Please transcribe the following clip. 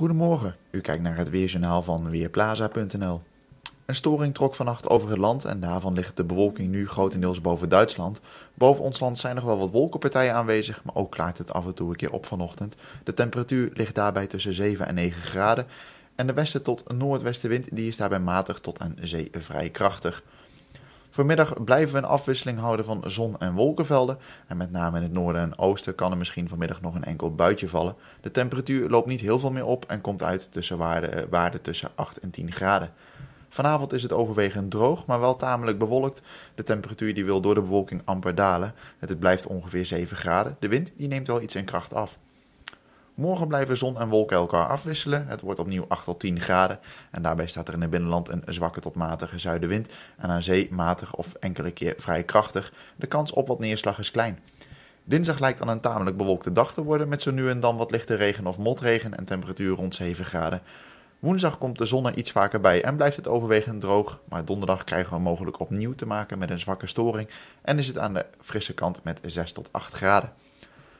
Goedemorgen, u kijkt naar het weerjournaal van Weerplaza.nl. Een storing trok vannacht over het land en daarvan ligt de bewolking nu grotendeels boven Duitsland. Boven ons land zijn nog wel wat wolkenpartijen aanwezig, maar ook klaart het af en toe een keer op vanochtend. De temperatuur ligt daarbij tussen 7 en 9 graden en de westen tot noordwestenwind die is daarbij matig tot aan zee vrij krachtig. Vanmiddag blijven we een afwisseling houden van zon- en wolkenvelden. En met name in het noorden en oosten kan er misschien vanmiddag nog een enkel buitje vallen. De temperatuur loopt niet heel veel meer op en komt uit tussen waarden eh, waarde tussen 8 en 10 graden. Vanavond is het overwegend droog, maar wel tamelijk bewolkt. De temperatuur die wil door de bewolking amper dalen. Het blijft ongeveer 7 graden. De wind die neemt wel iets in kracht af. Morgen blijven zon en wolken elkaar afwisselen. Het wordt opnieuw 8 tot 10 graden. En daarbij staat er in het binnenland een zwakke tot matige zuidenwind. En aan zee matig of enkele keer vrij krachtig. De kans op wat neerslag is klein. Dinsdag lijkt dan een tamelijk bewolkte dag te worden met zo nu en dan wat lichte regen of motregen en temperatuur rond 7 graden. Woensdag komt de zon er iets vaker bij en blijft het overwegend droog, maar donderdag krijgen we mogelijk opnieuw te maken met een zwakke storing en is het aan de frisse kant met 6 tot 8 graden.